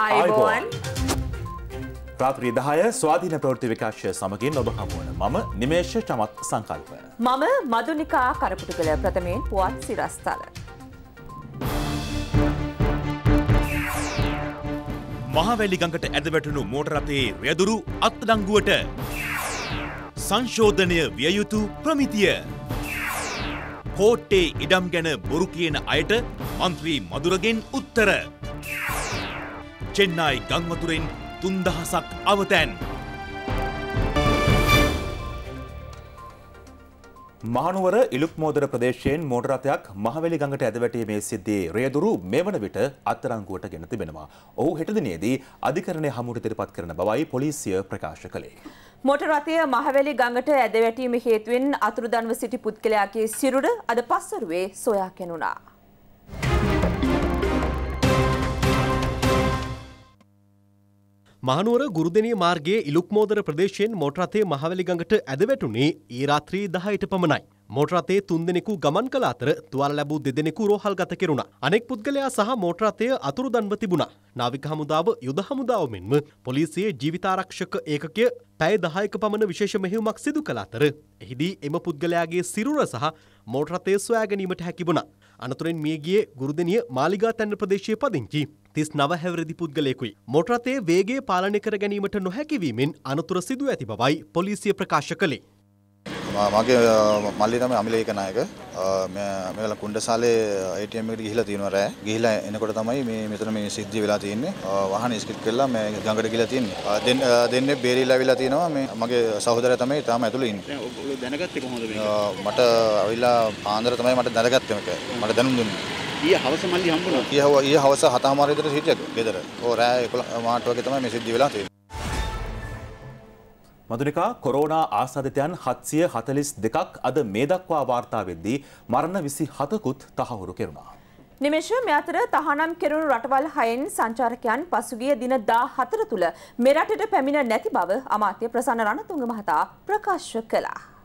අයිබෝන් ප්‍රාත්‍රී දහය ස්වාධීන ප්‍රවෘති විකාශය සමගින් ඔබ හමුවන මම නිමේශ චමත් සංකල්පය. මම මදුනිකා කරපුටු කළ ප්‍රථමයෙන් පුවත් සිරස්ථල. මහවැලි ගඟට ඇදවැටුණු මෝටරතේ රැදුරු අත්දංගුවට සංශෝධනය වියයුතු ප්‍රමිතිය කෝට්ටේ ඉඩම් ගැන බොරු කියන අයට මන්ත්‍රී මදුරගෙන් උත්තර චෙන්නයි ගංවතුරෙන් තුන්දහසක් අවතැන්. මහනුවර ඉලුක්මෝදර ප්‍රදේශයෙන් මෝටරතයක් මහවැලි ගඟට ඇදවැටීමේ සිද්ධියේ රියදුරු මේ වන විට අත්තරංගුවට ගෙන තිබෙනවා. ඔහු හෙටදිනේදී අධිකරණය හමුවට ඉදිරිපත් කරන බවයි පොලිසිය ප්‍රකාශ කළේ. මෝටර රථය මහවැලි ගඟට ඇදවැටීම හේතුවෙන් අතුරුදන්ව සිටි පුද්ගලයාගේ සිරුර අද පස්වරුවේ සොයා කැණුනා. මහනුවර ගුරුදනී මාර්ගයේ ඉලුක්මෝදර ප්‍රදේශයෙන් මෝටරතේ මහවැලිගඟට ඇදවැටුනේ ඒ රාත්‍රී දහයට පමණයි. මෝටරතේ තුන්දෙනෙකු ගමන් කළ අතර තුවල් ලැබූ දෙදෙනෙකු රෝහල් ගත කෙරුණා. අනෙක් පුද්ගලයා සහ මෝටරතය අතුරුදන්ව තිබුණා. නාවික හමුදාව යුද හමුදාව මෙන්ම පොලිසියේ ජීවිතාරක්ෂක ඒකකය පැය දහයක පමණ විශේෂ මෙහෙයුමක් සිදු කළ අතර එහිදී එම පුද්ගලයාගේ සිරුර සහ මෝටරතේ සොයාගැනීමට හැකිබුණා. අනතුරෙන් මියගියේ ගුරුදනිය මාලිගා තැන්න ප්‍රදේශය පදිංචි. තිස් නව හැවරදි පුද්ගලයෙකුයි. මොටරතේ වේගේ පාලනය කර ගැනීමට නොහැකිවීමෙන් අනතුර සිදුව ඇති බවයි පොලිසිය ප්‍රකාශ කළේ. මගේ මල්ලි තමයි අමිලේක නායක. මේවල කුණ්ඩසාලේ ATM එකට ගිහිලා තියෙනවා රෑ. ගිහිලා එනකොට තමයි මේ මෙතන මේ සිද්ධිය වෙලා තියෙන්නේ. වාහනේ ස්කිප් කරලා මේ ගඟට ගිහිලා තියෙන්නේ. දෙන්න දෙන්නේ බේරිලා වෙලා තියෙනවා මේ මගේ සහෝදරයා තමයි තාම ඇතුළේ ඉන්නේ. ඔයගොල්ලෝ දැනගත්තේ කොහොමද මේක? මට අවිලා ආන්දර තමයි මට දැනගත්තේ මේක. මට දැනුම් දුන්නේ. ඊය හවස මල්ලි හම්බුණා. ඊය හවස හතමාර විතර හිටියක් ගෙදර. ඕ රෑ 11 මාට වගේ තමයි මේ සිද්ධිය වෙලා තියෙන්නේ. මදුනිකා කොරෝනා ආසාධිතයන් හත්සිය හතලිස් දෙකක් අද මේ දක්වා වාර්තාවෙද්දී මරණ විසි හතකුත් තහවුරු කෙරුණා. නිමේෂ මෙතර තහනම් කෙරුණු රටවල් හයෙන් සංචාරකයන් පසුගිය දින දා හතර තුළ මෙරටට පැමිණ නැති බව අමාත්‍ය ප්‍රසන්න රණතුංග මහතා ප්‍රකාශ කළා.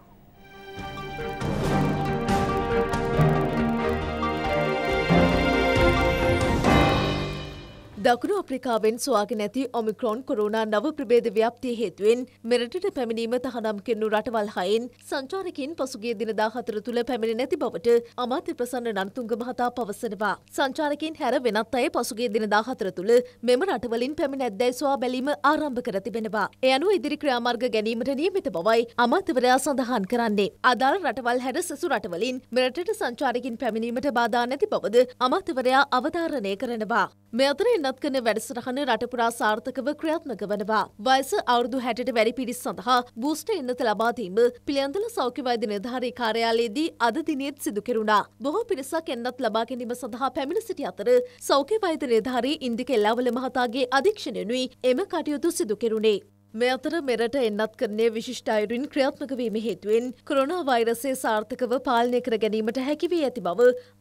දකුණු අප්‍රිකාවෙන් සොයාගෙන ඇති ඔමික්‍රෝන් කොරුණා නව ප්‍රබේද ව්‍යාප්තිය හේතුවෙන් මෙරටට පැමිණීම තහනම් කෙන්නු රටවල් හයෙන් සංචාරකින් පසුගේ දිනදා හතර තුළ පැමිණ නැති බවට අමාත්‍ය ප්‍රසන්න නන්තුංග මහතා පවසනවා. සංචාරකින් හැර වෙනත් අය පසුගේ දිනදා හතර තුළ මෙම රටවලින් පැමිණ ඇද්දැයි සොයා බැලීම ආරම්භ කර තිබෙනවා. එ අනුව ඉදිරි ක්‍රියාමාර්ග ගැනීමට නියමිත බවයි අමාත්‍යවරයා සඳහන් කරන්නේ. අදාළ රටවල් හැර සසු රටවලින් මෙරටට සංචාරකින් පැමිණීමට බාධා නැති බවද අමාත්‍යවරයා අවධාරණය කරනවා. මේ අතර එන්න සකස් කරන වැඩසටහන රටපුරා සාර්ථකව ක්‍රියාත්මක වනවා. වයස අවුරුදු 60ට වැඩි පිරිස් සඳහා බූස්ටර් එන්නත ලබා දීම පිළියන්දල සෞඛ්‍ය වෛද්‍ය නිලධාරී කාර්යාලයේදී අද දිනේත් සිදු කෙරුණා. බොහෝ පිරිසක් එන්නත් ලබා ගැනීම සඳහා පැමිණ සිටි අතර සෞඛ්‍ය වෛද්‍ය නිලධාරී ඉන්දික එල්ලාවල මහතාගේ අධීක්ෂණයනුයි එම කටයුතු සිදු කෙරුණේ. මේ අතර මෙරට එන්නත් කරන්නේ විශිෂ්ට අයුරින් ක්‍රියාත්මක වීම හේතුවෙන් කොරෝනා වෛරසය සාර්ථකව පාලනය කර ගැනීමට හැකි වී ඇති බව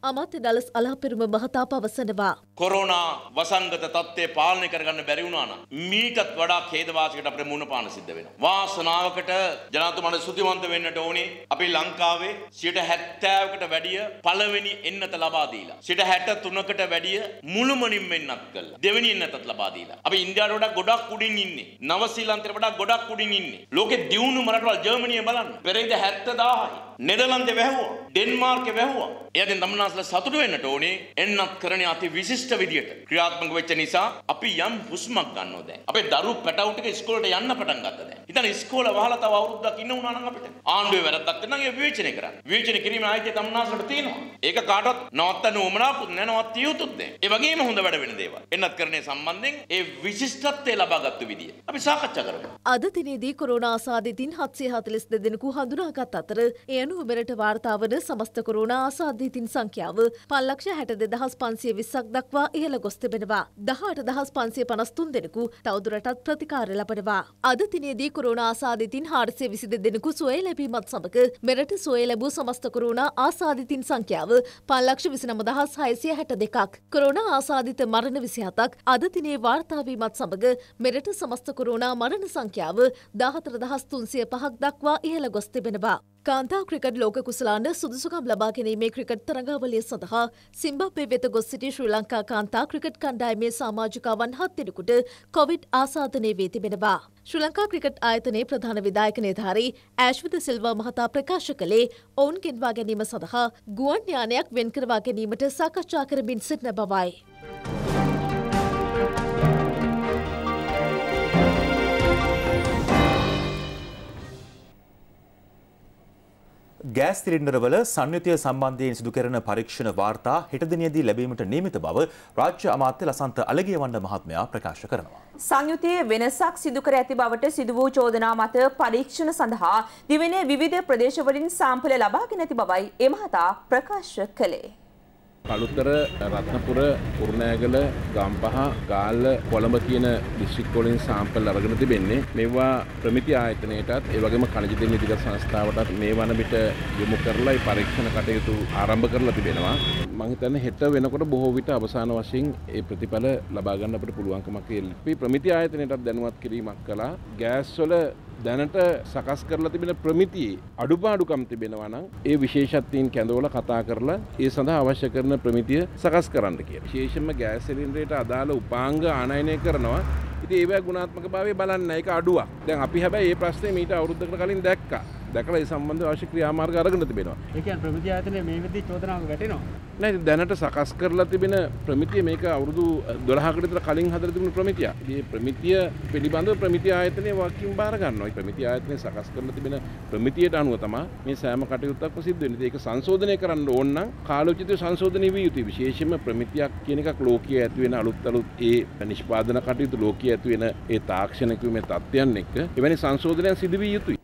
අමාත්‍ය ඩලස් අලහපිරුම මහතා පවසනවා. කොරෝනා වසංගත තත්ත්වය පාලනය කරගන්න බැරි වුණා නම් මීටත් වඩා ඛේදවාසියකට අපිට මුහුණ පාන සිද්ධ වෙනවා. වාසනාවකට ජනාධිපතිතුමා සුතිවන්ත වෙන්නට ඕනේ. අපි ලංකාවේ 70%කට වැඩිය පළවෙනි එන්නත ලබා දීලා 63%කට වැඩිය මුළුමනින්ම එන්නත් කළා. දෙවෙනි එන්නතත් ලබා දීලා. අපි ඉන්දියාවට වඩා ගොඩක් උඩින් ඉන්නේ. නව ශ්‍රී ශ්‍රී ලංකාවට වඩා ගොඩක් උඩින් ඉන්නේ. ලෝකේ දියුණුම රටවල් ජර්මනිය බලන්න. පෙරේද 70000යි. නෙදලන්තේ වැහුවා. ඩෙන්මාර්කේ වැහුවා. එයාගෙන් දමනාසලා සතුට වෙන්නට ඕනේ. එන්නත් කරන්නේ අති විශිෂ්ට විදියට. ක්‍රියාත්මක වෙච්ච නිසා අපි යම් හුස්මක් ගන්නවා දැන්. අපේ දරු පැටවුන් ටික ඉස්කෝලේට යන්න පටන් ගත්තා දැන්. ඉතින් ඉස්කෝලේ වහලා තව අවුරුද්දක් ඉන්න උනා නම් අපිට. ආණ්ඩුවේ වැරද්දක් තියෙනවා නම් ඒ විවේචනය කරන්න. විවේචනය කිරීමේ ආයිතිය දමනාසලට තියෙනවා. ඒක කාටවත් නවත්තන්න උවමනාකුත් නැහැ නවත්තිය යුතුත් නැහැ. ඒ වගේම හොඳ වැඩ වෙන දේවල්. එන්නත් කරන්නේ සම්බන්ධයෙන් ඒ විශිෂ්ටත්වය ලබාගත්තු විදිය. අපි සාකච්ඡා කරමු. අද දිනේදී කොරෝනා ආසාදිතින් 742 දෙනෙකු හඳුනාගත් අතර එයන් වනු උමරට වාර්තාාවන සමස්ත කරුණ ආසාධීතින් සංඛ්‍යාව පල්ලක්ෂ හැට දෙදහස් පන්සිය විස්සක් දක්වා ඉහළ ගොස් තිබෙනවා. දහට දහස් පන්සිය පනස්තුන් දෙනෙකු තවදුරටත් ප්‍රතිකාර ලබනවා. අද තිනේදී කරුණ ආසාධීතින් හාර්සය විසිද දෙනෙකු සොය ලැබීමත් සමක මෙරට සොය ලැබූ සමස්ත කරුණ ආසාධීතින් සංඛ්‍යාව පල්ලක්ෂ විසනම දහස් හයසිය හැට දෙකක්. කරුණ ආසාධිත මරණ විසිහතක් අද තිනේ වාර්තාාවීමත් සමඟ මෙරට සමස්ත කරුණා මරණ සංඛ්‍යාව දාහතර දහස් තුන්සිය පහක් දක්වා ඉහළ ගොස් තිබෙනවා. කාන්තා ක්‍රිකට් ලෝක කුසලාන්ඩ සුදුසුකම් ලබා ගැනීමේ ක්‍රිකට් තරඟාවලිය සඳහා සිම්බබ්වේ වෙත ගොස් සිටි ශ්‍රී ලංකා කාන්තා ක්‍රිකට් කණ්ඩායමේ සාමාජිකාවන් හත් දෙනෙකුට කොවිඩ් ආසාදනය වී තිබෙනවා. ශ්‍රී ලංකා ක්‍රිකට් ආයතනයේ ප්‍රධාන විධායක නිලධාරී ඇශ්විත සිල්වා මහතා ප්‍රකාශ කළේ ඔවුන් ගෙන්වා ගැනීම සඳහා ගුවන් යානයක් වෙන් කරවා ගැනීමට සාකච්ඡා කරමින් සිටින බවයි. ගෑස් සිලින්ඩරවල සංයුතිය සම්බන්ධයෙන් සිදු කරන පරීක්ෂණ වාර්තා හෙට දිනේදී ලැබීමට නියමිත බව රාජ්‍ය අමාත්‍ය ලසන්ත අලගියවණ්ඩ මහත්මයා ප්‍රකාශ කරනවා. සංයුතියේ වෙනසක් සිදු කර ඇති බවට සිදු වූ චෝදනා මත පරීක්ෂණ සඳහා දිවෙනේ විවිධ ප්‍රදේශවලින් සාම්පල ලබාගෙන ඇති බවයි ඒ මහතා ප්‍රකාශ කළේ. කළුතර රත්නපුර කුරුණෑගල ගම්පහ ගාල්ල කොළඹ කියන දිස්ත්‍රික්කවලින් සාම්පල් අරගෙන තිබෙන්නේ මේවා ප්‍රමිති ආයතනයටත් ඒ වගේම කණජ දෙන ඉදිරි සංස්ථාවටත් මේ වනවිට යොමු කරලා පරීක්ෂණ කටයුතු ආරම්භ කරලා තිබෙනවා මම හිතන්නේ හෙට වෙනකොට බොහෝ විට අවසාන වශයෙන් ඒ ප්‍රතිඵල ලබා ගන්න අපිට පුළුවන්කමක් ලැබී ප්‍රමිති ආයතනයටත් දැනුවත් කිරීමක් කළා ගෑස් වල දැනට සකස් කරලා තිබෙන ප්‍රමිතියේ අඩුපාඩුකම් තිබෙනවා නම් ඒ විශේෂත්වයෙන් කැඳවල කතා කරලා ඒ සඳහා අවශ්‍ය කරන ප්‍රමිතිය සකස් කරන්න කියලා. විශේෂයෙන්ම ගෑස් සිලින්ඩරයට අදාළ උපාංග ආනයනය කරනවා. ඉතින් ඒවැ ගුණාත්මක භාවය බලන්න ඒක අඩුවක්. දැන් අපි හැබැයි මේ ප්‍රශ්නේ මීට අවුරුද්දකට කලින් දැක්කා. දැකලා ඒ සම්බන්ධ අවශ්‍ය ක්‍රියාමාර්ග අරගෙන තිබෙනවා. ඒ කියන්නේ ප්‍රමිතිය ආයතනයේ මේ විදිහේ චෝදනාවක් වැටෙනවා. නෑ දැනට සකස් කරලා තිබෙන ප්‍රමිතිය මේක අවුරුදු 12කට විතර කලින් හදලා තිබුණු ප්‍රමිතිය. මේ ප්‍රමිතිය පිළිබඳව ප්‍රමිතිය ආයතනයේ වකිම් බාර ගන්නවා. ඒ ප්‍රමිතිය ආයතනයේ සකස් කරලා තිබෙන ප්‍රමිතියට අනුව තමයි මේ සෑම කටයුත්තක්ම සිද්ධ වෙන්නේ. ඒක සංශෝධනය කරන්න ඕන නම් කාලෝචිතව සංශෝධනය විය යුතුයි. විශේෂයෙන්ම ප්‍රමිතියක් කියන එකක් ලෝකයේ ඇති වෙන අලුත් අලුත් ඒ නිෂ්පාදන කටයුතු ලෝකයේ ඇති වෙන ඒ තාක්ෂණික මේ තත්ත්වයන් එක්ක එවැනි සංශෝධනයන් සිදු විය යුතුයි.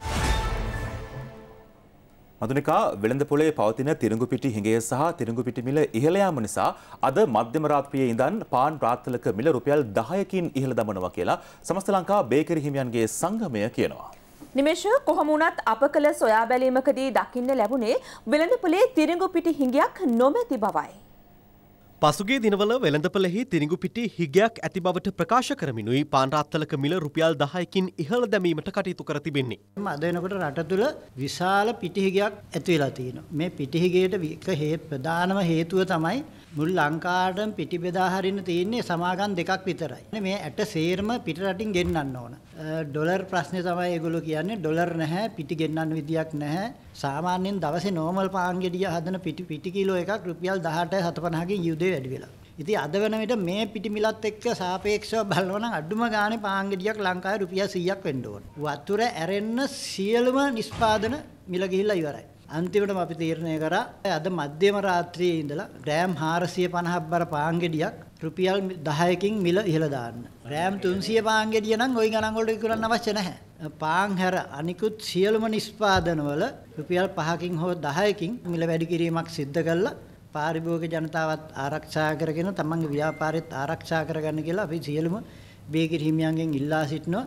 මදුනිකා වෙළඳපොලේ පවතින තිරඟුපිටි හිඟය සහ තිරඟුපිටි මිල ඉහළ යාම නිසා අද මධ්‍යම රාත්‍රියේ ඉඳන් පාන් රාත්තලක මිල රුපියල් 10කින් ඉහළ දමනවා කියලා සමස්ත ලංකා බේකරි හිමියන්ගේ සංගමය කියනවා. නිමේෂ කොහොම වුණත් අප කළ සොයා බැලීමකදී දකින්න ලැබුණේ වෙළඳපොලේ තිරඟුපිටි හිඟයක් නොමැති බවයි. පසුගේ දිනවල වෙළඳපලෙහි තිරිඟුපිටි හිගයක් ඇති බවට ප්‍රකාශ කරමිනුයි පාන්රාත්තලක මිල රුපියල් 10කින් ඉහළ දැමීමට කටයුතු කර තිබෙන්නේ. අද වෙනකොට රට තුළ විශාල පිටිහිගයක් ඇති වෙලා තියෙනවා. මේ පිටිහිගයට හේ ප්‍රධානම හේතුව තමයි මුළු ලංකාවටම පිටි බෙදා හරින්න තියෙන්නේ සමාගම් දෙකක් විතරයි. මේ ඇට සේරම පිට රටින් ගෙන්නන්න ඕන. ඩොලර් ප්‍රශ්නේ තමයි ඒගොල්ලෝ කියන්නේ ඩොලර් නැහැ පිටි ගෙන්නන්න විදියක් නැහැ සාමාන්‍යයෙන් දවසේ නෝමල් පාන් ගෙඩිය හදන පිටි පිටි කිලෝ එකක් රුපියල් 18 750කින් යුදේ වැඩි වෙලා. ඉතින් අද වෙන විට මේ පිටි මිලත් එක්ක සාපේක්ෂව බලනවා නම් අඩුම ගානේ පාන් ගෙඩියක් ලංකාවේ රුපියල් 100ක් වෙන්න ඕන. වතුර ඇරෙන්න සියලුම නිෂ්පාදන මිල ගිහිල්ලා ඉවරයි. අන්තිමටම අපි තීරණය කරා අද මධ්‍යම රාත්‍රියේ ඉඳලා ග්‍රෑම් 450ක් බර පාන් ගෙඩියක් රුපියල් 10කින් මිල ඉහළ දාන්න. ග්‍රෑම් 300 පාන් ගෙඩිය නම් ওই ගණන් වලට විකුණන්න අවශ්‍ය නැහැ. පාන් හැර අනිකුත් සියලුම නිෂ්පාදනවල රුපියල් 5කින් හෝ 10කින් මිල වැඩි කිරීමක් සිද්ධ කළා. පාරිභෝගික ජනතාවත් ආරක්ෂා කරගෙන තමන්ගේ ව්‍යාපාරෙත් ආරක්ෂා කරගන්න කියලා අපි සියලුම බේකිරි හිමියන්ගෙන් ඉල්ලා සිටිනවා.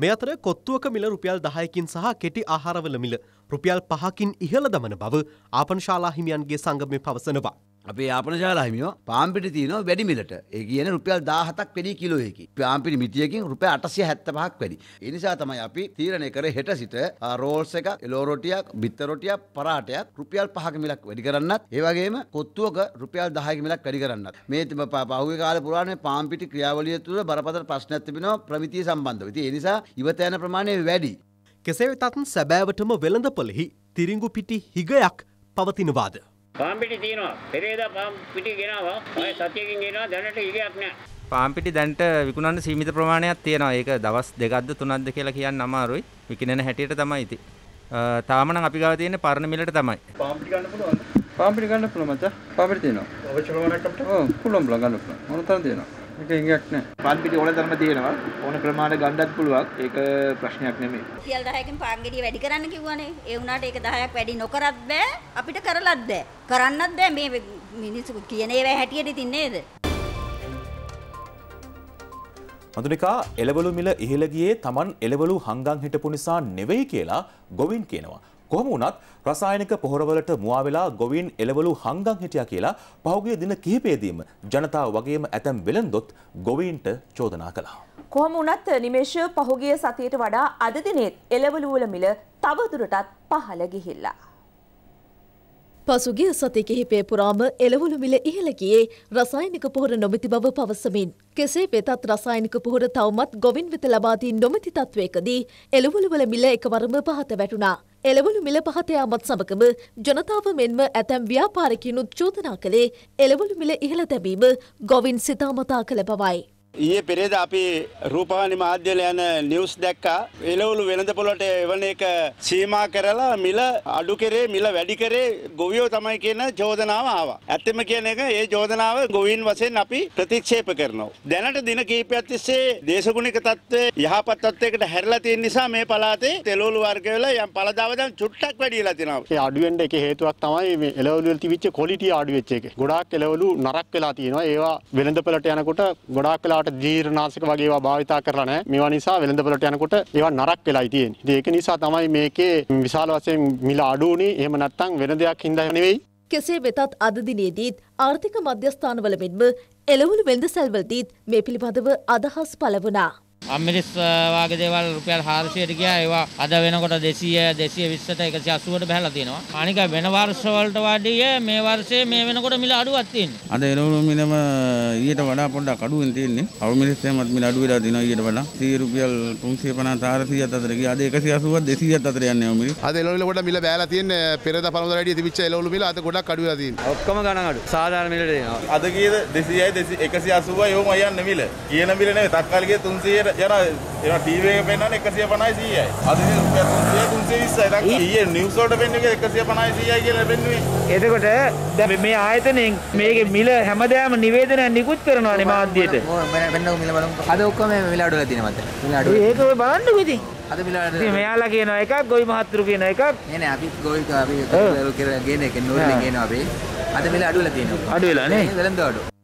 මේ අතර කොත්තුවක මිල රුපියල් 10කින් සහ කෙටි ආහාරවල මිල රුපියල් පහකින් ඉහළ දමන බව ආපනශාලා හිමියන්ගේ සංගමය පවසනවා. අපේ ආපනශාලා හිමියෝ පාම්පිටි තියෙනවා වැඩි මිලට. ඒ කියන්නේ රුපියල් 17ක් වැඩි කිලෝයකින්. පාම්පිටි මිටියකින් රුපියල් 875ක් වැඩි. ඒ නිසා තමයි අපි තීරණය කරේ හෙට සිට රෝල්ස් එකක්, එලෝ රොටියක්, බිත්තර රොටියක්, පරාටයක් රුපියල් 5ක මිලක් වැඩි කරන්නත්, ඒ වගේම කොත්තුවක රුපියල් 10ක මිලක් වැඩි කරන්නත්. මේ පහුගිය කාලේ පුරාණේ පාම්පිටි ක්‍රියාවලිය තුළ බරපතල ප්‍රශ්නයක් තිබෙනවා ප්‍රමිතිය සම්බන්ධව. ඉතින් ඒ නිසා ඉවත යන ප්‍රමාණය වැඩි. කෙසේ වෙතත් සැබෑවටම වෙළඳ පොලෙහි තිරිංගු පිටි හිගයක් පවතිනවාද. පාම්පිටි තියනවා පෙරේද පාම් පිටි ගෙනවා ඔය සතියකින් ගෙනවා දැනට හිගයක් නෑ. පාම්පිටි දැන්ට විකුණන්න සීමිත ප්‍රමාණයක් තියෙනවා ඒක දවස් දෙකක්ද තුනක්ද කියලා කියන්න අමාරුයි විකිණෙන හැටියට තමයි ඉති. තාම නම් අපි ගාව තියෙන්නේ පරණ මිලට තමයි. පාම්පිටි ගන්න පුළුවන්ද? පාම්පිටි ගන්න පුළුවන් මචං. පාම්පිටි තියෙනවා. ඔය චලෝනකට ඔව් පුළුවන් බලා ගන්න පුළුවන්. මොන තරම් තියෙනවා? එක ඉඟක් නෑ. පන්තිට ඕන තරම තියෙනවා. ඕන ප්‍රමාණයට ගණ්ඩත් පුළුවන්. ඒක ප්‍රශ්නයක් නෙමෙයි. සියල් 10කින් පාන්ගෙඩිය වැඩි කරන්න කිව්වනේ. ඒ වුණාට ඒක 10ක් වැඩි නොකරත් බෑ. අපිට කරලත් බෑ. කරන්නත් බෑ මේ මිනිස්සු කියන ඒවා හැටියට ඉතින් නේද? මදුනිකා එලවලු මිල ඉහළගියේ තමන් එලවලු හංගං හිටපු නිසා නෙවෙයි කියලා ගොවින් කියනවා. කොහොම වුණත් රසායනික පොහොරවලට මුවා වෙලා ගොවීන් එළවලු හංගන් හිටියා කියලා පහුගිය දින කිහිපයේදීම ජනතාව වගේම ඇතැම් වෙළඳොත් ගොවීන්ට චෝදනා කළා. කොහොම වුණත් නිමේෂ පහුගිය සතියට වඩා අද දිනේත් එළවලු වල මිල තවදුරටත් පහළ ගිහිල්ලා. පසුගිය සති කිහිපේ පුරාම එළවලු මිල ඉහළ ගියේ රසායනික පොහොර නොමැති බව පවසමින් කෙසේ වෙතත් රසායනික පොහොර තවමත් ගොවින් වෙත ලබා දී නොමැති තත්වයකදී එළවලු වල මිල එකවරම පහත වැටුණා. එළවලු මිල පහත යාමත් සමගම ජනතාව මෙන්ම ඇතැම් ව්‍යාපාරිකිනුත් චෝදනා කළේ එළවලු මිල ඉහළ තැබීම ගොවින් සිතාමතා කළ බවයි. ඊයේ පෙරේද අපි රූපවානි මාධ්‍යවල යන නිවුස් දැක්කා. එළවලු වෙළඳ පොළට එවන එක සීමා කරලා මිල අඩු කරේ මිල වැඩි කරේ ගොවියෝ තමයි කියන චෝදනාව ආවා. ඇත්තම කියන එක ඒ චෝදනාව ගොවීන් වශයෙන් අපි ප්‍රතික්ෂේප කරනවා. දැනට දින කිහිපයක් තිස්සේ දේශගුණික තත්ත්වය යහපත් තත්ත්වයකට හැරිලා තියෙන නිසා මේ පළාතේ තෙළවලු වර්ගවල යම් පළදාව දැන් චුට්ටක් වැඩිලා තිනවා. ඒ අඩුවෙන් එක හේතුවක් තමයි මේ එළවලු වල තිබිච්ච ක්වොලිටි අඩු වෙච්ච එක. ගොඩාක් එළවලු නරක් වෙලා තියෙනවා. ඒවා වෙළඳ පොළට යනකොට ගොඩාක් වෙලා වෙලාවට ජීර්ණාශක වගේ ඒවා භාවිතා කරලා නැහැ. මේවා නිසා වෙළඳපොළට යනකොට ඒවා නරක් වෙලායි තියෙන්නේ. ඉතින් ඒක නිසා තමයි මේකේ විශාල වශයෙන් මිල අඩු වුණේ. එහෙම නැත්නම් වෙන දෙයක් හින්දා නෙවෙයි. කෙසේ වෙතත් අද දිනේදීත් ආර්ථික මධ්‍යස්ථානවල මෙන්ම එළවලු වෙළඳ සැල්වලදීත් මේ පිළිබඳව අදහස් පළ වුණා. අම්මිරිස් වගේ දේවල් රුපියල් 400ට ගියා ඒවා අද වෙනකොට 200 220ට 180ට බහැලා තියෙනවා. අනික වෙන වර්ෂ වලට වඩා මේ වර්ෂයේ මේ වෙනකොට මිල අඩුවක් තියෙනවා. අද එළවලු මිලම ඊට වඩා පොඩ්ඩක් අඩුවෙන් තියෙන්නේ. අවු මිරිස් එහෙමත් මිල අඩු වෙලා තියෙනවා ඊට වඩා. 100 රුපියල් 350 400ත් අතර ගියා. අද 180ත් 200ත් අතර යන්නේ අවු මිරිස්. අද එළවලු කොට මිල බෑලා තියෙන්නේ පෙරේද පළමුදා වැඩි තිබිච්ච එළවලු මිල අද ගොඩක් අඩු වෙලා තියෙනවා. ඔක්කොම ගණන් අඩු. සාමාන්‍ය මිලට එනවා. අද ගියේ 200යි 180යි ඒවම යන්නේ මිල. කියන මිල නෙවෙයි තක්කාලි ගියේ 300ට යර එන ටීවී එකේ පෙන්වන්නේ 150යි 100යි. අද රුපියල් 300 320යි. දැන් ඊයේ නිවුස් වලට පෙන්වන්නේ 150යි 100යි කියලා පෙන්වුවේ. එතකොට දැන් මේ ආයතනයෙන් මේකේ මිල හැමදාම නිවේදනයක් නිකුත් කරනවානේ මාධ්‍යයට. වෙන්නකෝ මිල බලමු. අද ඔක්කොම මේ මිල අඩුවලා තියෙනවා මත. මිල අඩුව. ඒක ඔය බලන්නකෝ ඉතින්. අද මිල අඩුව. ඉතින් මෙයාලා කියන එකක් ගොවි මහත්තුරු කියන එකක්. නේ නේ අපි ගොවි අපි ගේන එක නෝරලෙන් ගේනවා අපි. අද මිල අඩුවලා තියෙනවා. අඩුවලා නේ. වෙලඳ අඩුව.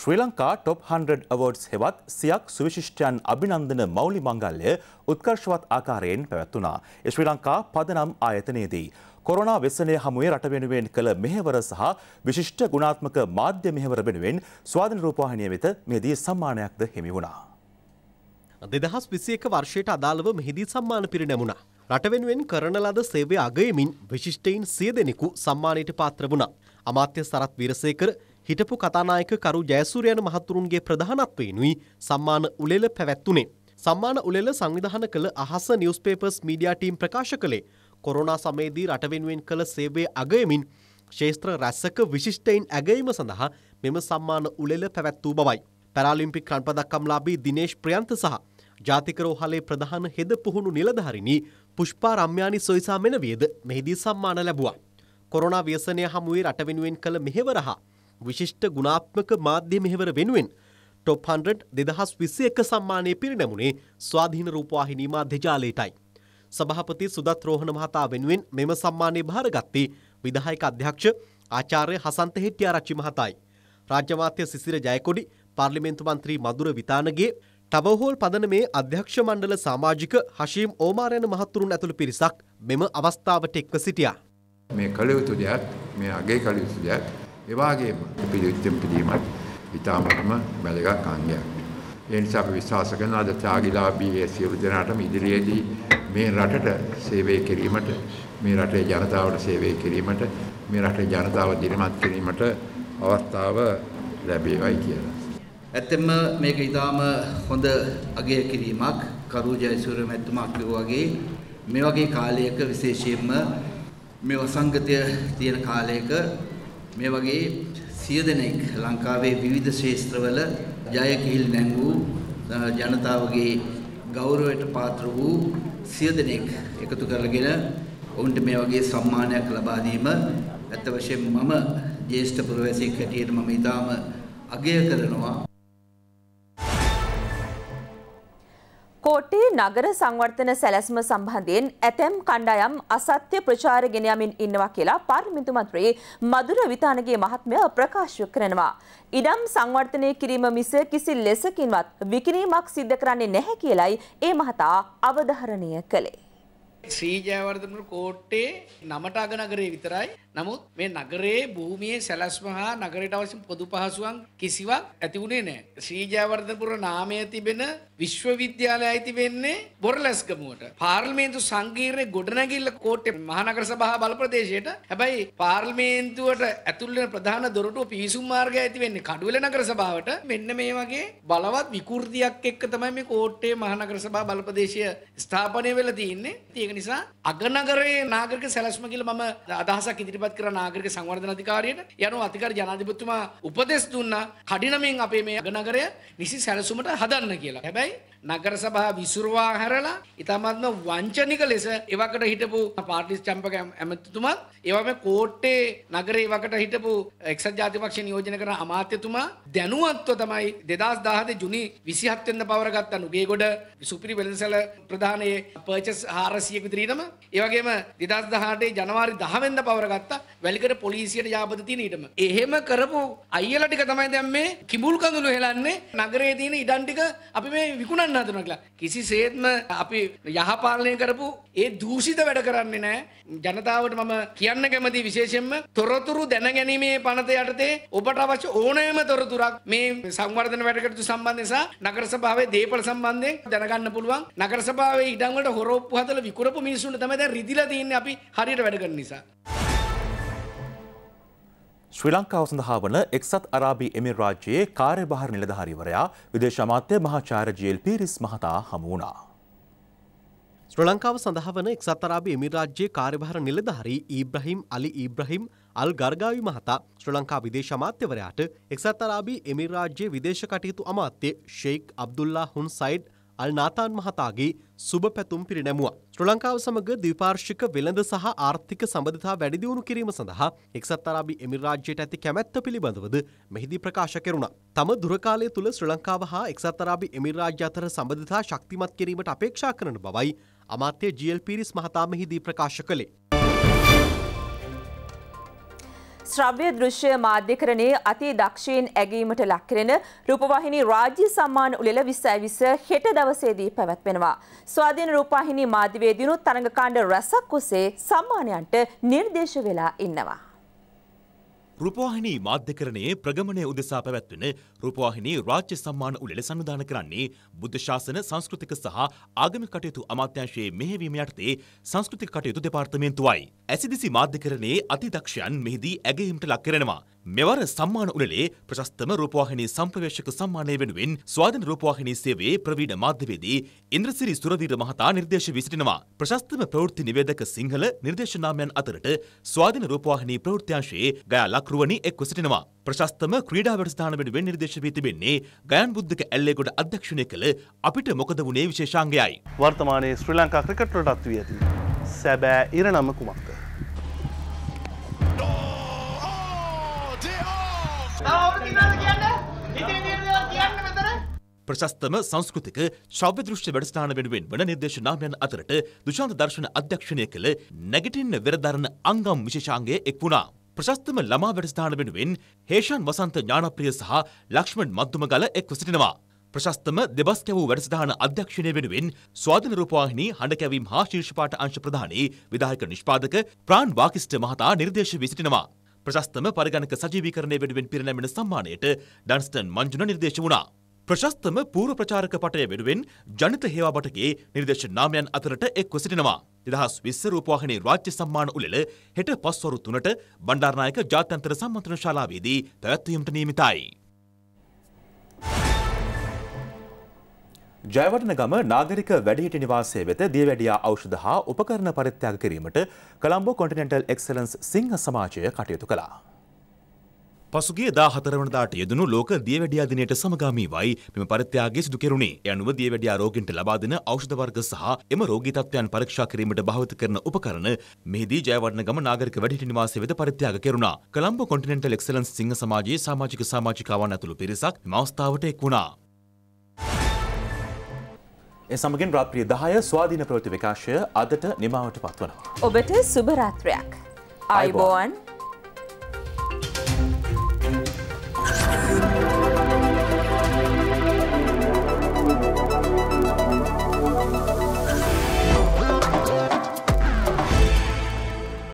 ශ්‍රී ලංකා ටොප් 100 අවෝඩ්ස් හෙවත් සියක් සුවිශිෂ්ටයන් අභිනන්දන මෞලි මංගල්‍ය උත්කර්ෂවත් ආකාරයෙන් පැවැත්වුණා. ශ්‍රී ලංකා පදනම් ආයතනයේදී. කොරනා වෙසනය හමුවේ රට වෙනුවෙන් කළ මෙහෙවර සහ විශිෂ්ට ගුණාත්මක මාධ්‍ය මෙහෙවර වෙනුවෙන් ස්වාධන රූපවාහිනිය වෙත මෙදී සම්මානයක්ද හිමි වුණා. දෙදහස් විසියක වර්ෂයට අදාළව මෙහිදී සම්මාන පිරිනැමුණා. රට වෙනුවෙන් කරන ලද සේවය අගයමින් විශිෂ්ටයින් සිය දෙනෙකු සම්මානයට පාත්‍ර වුණා. අමාත්‍ය සරත් විරසේකර හිටපු කතානායක කරු ජයසූරයන මහතුරුන්ගේ ප්‍රධානත්වයෙනුයි සම්මාන උළෙල පැවැත්තුනේ. සම්මාන උළෙල සංවිධාන කළ අහස නිවස්පේපර්ස් මීඩියා ටීම් ප්‍රකාශ කළේ කොරෝනා සමයේදී රට වෙනුවෙන් කළ සේවය අගයමින් ශේෂත්‍ර රැස්සක විශිෂ්ටයින් ඇගීම සඳහා මෙම සම්මාන උළෙල පැවැත්වූ බවයි. පැරාලිම්පික් රන්පදක්කම්ලාබී දිනේශ් ප්‍රියන්ත සහ ජාතික රෝහලේ ප්‍රධාන හෙද පුහුණු නිලධහරිණි පුෂ්පා රම්යානි සොයිසා මෙනවේද මෙහිදී සම්මාන ලැබුවා. කොරනා ව්‍යසනය හමුවේ රට වෙනුවෙන් කළ මෙහෙවරහා විශිෂ්ට ගුණාත්මක මාධ්‍ය මෙහෙවර වෙනුවෙන් ටොප් 100 දෙදහස් විසි එක සම්මානය පිරිනැමුණේ ස්වාධීන රූපවාහිනී මාධ්‍යජාලයටයි. සභහපති සුදත් රෝහණ මහතා වෙනුවෙන් මෙම සම්මානය භාරගත්තේ විදායක අධ්‍යක්ෂ ආචාර්ය හසන්ත හෙට්ටිය ආරච්චි මහතායි. රාජ්‍යමාත්‍ය සිසිර ජයකොඩි පාර්ලිමේන්තු මන්ත්‍රී මදුර විතානගේ ටබවහෝල් පදනමේ අධ්‍යක්ෂ මණ්ඩල සමාජික හශීම් ඕමාරයන මහත්තුරුන් ඇතුළු පිරිසක් මෙම අවස්ථාවට එක්ව සිටියා. මේ කළයුතු ජයත් මේ අගේ කළයුතු ජයත් එවාගේම පිළිවිත්තෙන් පිළීමත් ඉතාමත්ම වැදගත් අංගයක්. ඒ නිසා අපි විශ්වාස කරන අද ත්‍යාගීලාභී ඒ සියලු දෙනාටම ඉදිරියේදී මේ රටට සේවය කිරීමට මේ රටේ ජනතාවට සේවය කිරීමට මේ රටේ ජනතාව දිරිමත් කිරීමට අවස්ථාව ලැබේවයි කියලා. ඇත්තෙන්ම මේක ඉතාම හොඳ අගය කිරීමක් කරු ජයසූරිය මැතිතුමා කිව්වා වගේ මේ වගේ කාලයක විශේෂයෙන්ම මේ වසංගතය තියෙන කාලයක මේ වගේ සිය දෙනෙක් ලංකාවේ විවිධ ශේත්‍රවල ජය කිහිල් නැංගූ ජනතාවගේ ගෞරවයට පාත්‍ර වූ සිය දෙනෙක් එකතු කරගෙන ඔවුන්ට මේ වගේ සම්මානයක් ලබා දීම ඇත්ත වශයෙන්ම මම ජ්‍යෙෂ්ඨ පුරවැසියෙක් හැටියට මම ඊටාම අගය කරනවා නගර සංවර්ධන සැලැස්ම සම්බන්ධයෙන් ඇතැම් කණ්ඩායම් අසත්‍ය ප්‍රචාර ගෙන යමින් ඉන්නවා කියලා පාර්ලිමේන්තු මන්ත්‍රී මధుර විතානගේ මහත්මය ප්‍රකාශ කරනවා. ඉඩම් සංවර්ධනය කිරීම මිස කිසි ලෙසකින්වත් විකිණීමක් සිද්ධ කරන්නේ නැහැ කියලයි ඒ මහතා අවධාරණය කළේ. ශ්‍රී ජයවර්ධන කෝට්ටේ නමට අගනගරේ විතරයි නමුත් මේ නගරයේ භූමියේ සැලස්ම හා නගරයට අවශ්‍ය පොදු පහසුවන් කිසිවක් ඇති වුණේ නැහැ. ශ්‍රීජයවර්ධනපුර නාමය තිබෙන විශ්වවිද්‍යාලය ඇති වෙන්නේ බොරලැස්ගමුවට. පාර්ලිමේන්තු සංකීර්ණයේ ගොඩනැගිල්ල කෝට්ටේ මහනගර සභා බල ප්‍රදේශයට. හැබැයි පාර්ලිමේන්තුවට ඇතුල් වෙන ප්‍රධාන දොරටුව පිවිසුම් මාර්ගය ඇති වෙන්නේ කඩුවෙල නගර සභාවට. මෙන්න මේ වගේ බලවත් විකෘතියක් එක්ක තමයි මේ කෝට්ටේ මහනගර සභා බල ප්‍රදේශය ස්ථාපනය වෙලා තියෙන්නේ. ඒක නිසා අගනගරයේ නාගරික සැලැස්ම කියලා මම අදහසක් ඉදිරිපත් ඉදිරිපත් කර නාගරික සංවර්ධන අධිකාරියට යනු අතිකර ජනාධිපතිතුමා උපදෙස් දුන්නා කඩිනමින් අපේ මේ නගරය නිසි සැලසුමට හදන්න කියලා. හැබැයි නගර සභා විසුරුවා හැරලා ඉතාමත්ම වංචනික ලෙස එවකට හිටපු පාටිස් චම්පක ඇමතිතුමත් ඒවම කෝට්ටේ නගරේ වකට හිටපු එක්සත් ජාතිපක්ෂ නියෝජන කර අමාත්‍යතුමා දැනුවත්ව තමයි දෙදස් දාහද ජුනි විසිහත්වෙන්ද පවරගත්තන්න ගේගොඩ සුපිරි වෙළඳසැල ප්‍රධානයේ පර්චස් හාරසියක විදිරීටම ඒවගේම දෙදස් දහටේ ජනවාරි දහවෙන්ද පවරගත්තා වැලිකට පොලිසියට යාපතතින ඊටම එහෙම කරපු අයියලටික තමයි දැම් මේ කිබුල් කඳුළු හෙලන්නේ නගරේ තියෙන ඉඩන්ටික අපි මේ විකුණන්න කියන්න හදනවා කියලා. කිසිසේත්ම අපි යහපාලනය කරපු ඒ දූෂිත වැඩ කරන්නේ නැහැ. ජනතාවට මම කියන්න කැමති විශේෂයෙන්ම තොරතුරු දැනගැනීමේ පනත යටතේ ඔබට අවශ්‍ය ඕනෑම තොරතුරක් මේ සංවර්ධන වැඩකටයුතු සම්බන්ධයෙන් සහ නගර සභාවේ දේපළ සම්බන්ධයෙන් දැනගන්න පුළුවන්. නගර සභාවේ ඉඩම් වලට හොරොප්පු හදලා විකුරපු මිනිස්සුන්ට තමයි දැන් රිදිලා තින්නේ අපි හරියට වැඩ කරන නිසා. ශ්‍රී ලංකාව සඳහා වන එක්සත් අරාබි එමි රාජ්‍යයේ කාර්යභාර නිලධාරීවරයා විදේශ අමාත්‍ය මහාචාර්ය ජීල් පීරිස් මහතා හමු වුණා. ශ්‍රී ලංකාව සඳහා වන එක්සත් අරාබි එමි රාජ්‍යයේ කාර්යභාර නිලධාරී ඊබ්‍රහීම් අලි ඊබ්‍රහීම් අල් ගර්ගාවි මහතා ශ්‍රී ලංකා විදේශ අමාත්‍යවරයාට එක්සත් අරාබි එමි රාජ්‍යයේ විදේශ කටයුතු අමාත්‍ය ෂෙයික් අබ්දුල්ලා හුන් සයිඩ් අල්නාතාන් මහතාගේ සුබ පැතුම් පිරිනැමුවා. ශ්‍ර ලංකාව සමඟ ද්විපාර්ශික වෙළඳ සහ ආර්ථික සබඳතා වැඩිදියුණු කිරීම සඳහා එක්සත් අරාබි එමිරාජ්‍යයට ඇති කැමැත්ත පිළිබඳවද මෙහිදී ප්‍රකාශ කෙරුණා. තම දුරකාලය තුළ ශ්‍ර ලංකාව හා එක්සත් අරාබි එමිරාජ්‍ය අතර සබඳතා ශක්තිමත් කිරීමට අපේක්ෂා කරන බවයි අමාත්‍ය ජියල් පිරිස් මහතා මෙහිදී ප්‍රකාශ කළේ. ශ්‍රව්‍ය දෘශ්‍ය මාධ්‍යකරණයේ අති දක්ෂයෙන් ඇගීමට ලක්කරෙන රූපවාහිනී රාජ්‍ය සම්මාන උළෙල 2020 හෙට දවසේදී පැවැත්වෙනවා. ස්වාධීන රූපවාහිනී මාධ්‍යවේදීනුත් තරඟ කාණ්ඩ රැසක් ඔසේ සම්මානයන්ට නිර්දේශ වෙලා ඉන්නවා. රූපවාහිනී මාධ්‍යකරණයේ ප්‍රගමනය උදෙසා පැවැත්වෙන රූපවාහිනී රාජ්‍ය සම්මාන උළෙල සංවිධානය කරන්නේ බුද්ධ ශාසන සංස්කෘතික සහ ආගමික කටයුතු අමාත්‍යාංශයේ මෙහෙවීම යටතේ සංස්කෘතික කටයුතු දෙපාර්තමේන්තුවයි. ඇසිදිසි මාධ්‍යකරණයේ අතිදක්ෂයන් මෙහිදී ඇගයීමට ලක් කරනවා. මෙවර සම්මාන උළෙලේ ප්‍රශස්තම රූපවාහිනී සම්ප්‍රවේශක සම්මානය වෙනුවෙන් ස්වාධීන රූපවාහිනී සේවයේ ප්‍රවීණ මාධ්‍යවේදී ඉන්ද්‍රසිරි සුරවීර මහතා නිර්දේශ වී සිටිනවා. ප්‍රශස්තම ප්‍රවෘත්ති නිවේදක සිංහල නිර්දේශනාමයන් අතරට ස්වාධීන රූපවාහිනී ප්‍රවෘත්තිංශයේ ගයා ලක්රුවනි එක්ව සිටිනවා. ප්‍රශස්තම ක්‍රීඩා වැඩසටහන වෙනුවෙන් නිර්දේශ වී තිබෙන්නේ ගයන් බුද්ධක ඇල්ලේගොඩ අධ්‍යක්ෂණය කළ අපිට මොකද වුණේ විශේෂාංගයයි. වර්තමානයේ ශ්‍රී ලංකා ක්‍රිකට් වලටත් වී ඇති සැබෑ ඉරණම කුමක්ද? ප්‍රශස්තම සංස්කෘතික ශ්‍රව්‍ය දෘෂ්ටි වැඩසටහන වෙනුවෙන් වන නිර්දේශනාමයන් අතරට දුෂාන්ත දර්ශන අධ්‍යක්ෂණය කළ නැගිටින්න වෙරදරන අංගම් විශේෂාංගය එක් වුණා. ප්‍රශස්තම ළමා වැඩසටහන වෙනුවෙන් හේෂාන් වසන්ත ඥානප්‍රිය සහ ලක්ෂ්මන් මධ්දුමගල එක්ව සිටිනවා. ප්‍රශස්තම දෙබස් කැවූ වැඩසටහන අධ්‍යක්ෂණය වෙනුවෙන් ස්වාධන රූපවාහිනී හඬ කැවීම් හා ශීර්ෂපාට අංශ ප්‍රධානී විදායක නිෂ්පාදක ප්‍රාන් වාකිෂ්ට මහතා නිර්දේශ වී සිටිනවා. ප්‍රශස්තම පරිගණක සජීවීකරණය වෙනුවෙන් පිරිනැමෙන සම්මානයට ඩන්ස්ටන් මංජුන නිර්දේශ වුණා. ප්‍රශස්තම පූර්ව ප්‍රචාරක පටය වෙනුවෙන් ජනිත හේවා බටගේ නිර්දේශ නාමයන් අතරට එක්ව සිටිනවා. දෙදහස් විස්ස රූපවාහිනී රාජ්‍ය සම්මාන උළෙල හෙට පස්වරු තුනට බණ්ඩාරනායක ජාත්‍යන්තර සම්මන්ත්‍රණ ශාලාවේදී පැවැත්වීමට නියමිතයි. ජයවටනගම නාගරික වැඩිහිට නිවාසය වෙත දියවැඩියා ඖෂධ හා උපකරණ පරිත්‍යාග කිරීමට කළම්බෝ කොන්ටිනෙන්ටල් එක්සලන්ස් සිංහ සමාජය කටයුතු කළා. පසුගේ දා හතරවනදාට යෙදනු ලෝක දියවැඩියා දිනයට සමගාමීවයි මෙම පරිත්‍යාගය සිදු කෙරුණේ. ඒ අනුව දියවැඩියා රෝගීන්ට ලබා දෙන ඖෂධ වර්ග සහ එම රෝගී තත්ත්වයන් පරීක්ෂා කිරීමට භාවිත කරන උපකරණ මෙහිදී ජයවර්ධනගම නාගරික වැඩිහිටි නිවාසයේ වෙත පරිත්‍යාග කෙරුණා. කොළඹ කොන්ටිනෙන්ටල් එක්සලන්ස් සිංහ සමාජයේ සමාජික සමාජිකාවන් ඇතුළු පිරිසක් මෙම අවස්ථාවට එක් වුණා. ඒ සමගින් රාත්‍රිය 10 ස්වාධීන ප්‍රවෘත්ති විකාශය අදට නිමාවට පත්වනවා. ඔබට සුබ රාත්‍රියක්. ආයුබෝවන්.